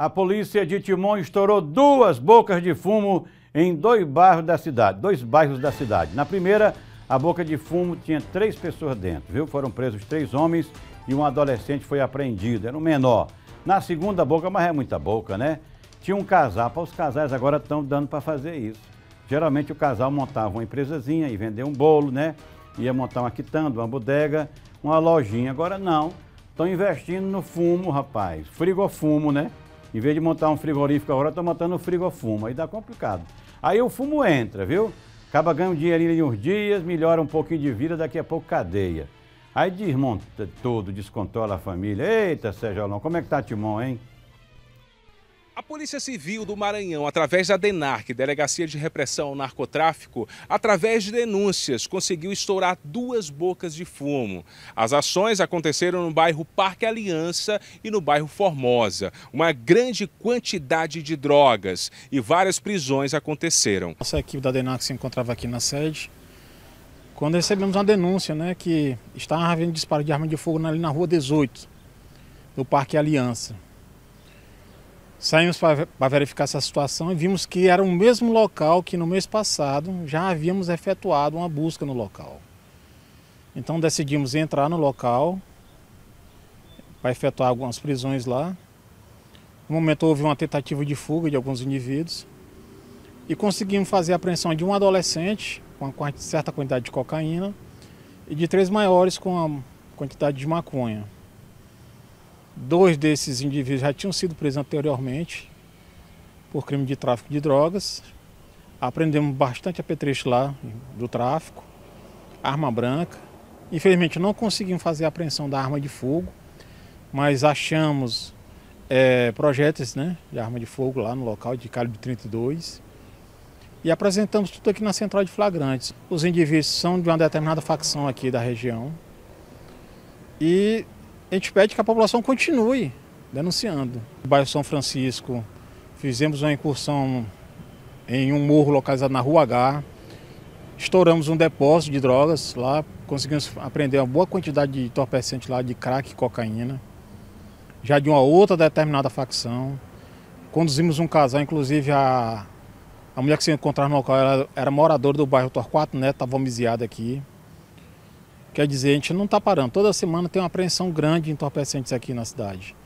a polícia de Timon estourou duas bocas de fumo em dois bairros da cidade, dois bairros da cidade. Na primeira, a boca de fumo tinha três pessoas dentro, viu? Foram presos três homens e um adolescente foi apreendido, era um menor. Na segunda boca, mas é muita boca, né? Tinha um casal, Para os casais agora estão dando para fazer isso. Geralmente o casal montava uma empresazinha e vendeu um bolo, né? Ia montar uma quitanda, uma bodega, uma lojinha. Agora não, estão investindo no fumo, rapaz. Frigofumo, né? Em vez de montar um frigorífico agora, estou montando um frigofumo. Aí dá complicado. Aí o fumo entra, viu? Acaba ganhando dinheirinho em uns dias, melhora um pouquinho de vida, daqui a pouco cadeia. Aí desmonta todo, descontrola a família. Eita, Sérgio Alon, como é que tá Timon, hein? A Polícia Civil do Maranhão, através da DENARC, Delegacia de Repressão ao Narcotráfico, através de denúncias, conseguiu estourar duas bocas de fumo. As ações aconteceram no bairro Parque Aliança e no bairro Formosa. Uma grande quantidade de drogas e várias prisões aconteceram. Nossa equipe da DENARC se encontrava aqui na sede. Quando recebemos uma denúncia, né, que estava havendo disparo de arma de fogo ali na rua 18, no Parque Aliança. Saímos para verificar essa situação e vimos que era o mesmo local que no mês passado já havíamos efetuado uma busca no local. Então decidimos entrar no local para efetuar algumas prisões lá. No momento houve uma tentativa de fuga de alguns indivíduos e conseguimos fazer a apreensão de um adolescente com uma certa quantidade de cocaína e de três maiores com a quantidade de maconha. Dois desses indivíduos já tinham sido presos anteriormente por crime de tráfico de drogas. Aprendemos bastante apetrecho lá do tráfico, arma branca. Infelizmente não conseguimos fazer a apreensão da arma de fogo, mas achamos é, projéteis né, de arma de fogo lá no local de calibre 32 e apresentamos tudo aqui na central de flagrantes. Os indivíduos são de uma determinada facção aqui da região e a gente pede que a população continue denunciando. No bairro São Francisco, fizemos uma incursão em um morro localizado na Rua H. Estouramos um depósito de drogas lá, conseguimos apreender uma boa quantidade de entorpecente lá, de crack e cocaína, já de uma outra determinada facção. Conduzimos um casal, inclusive a, a mulher que se encontrava no local era, era moradora do bairro Torquato Neto, estava homiziada aqui. Quer dizer, a gente não está parando. Toda semana tem uma apreensão grande de entorpecentes aqui na cidade.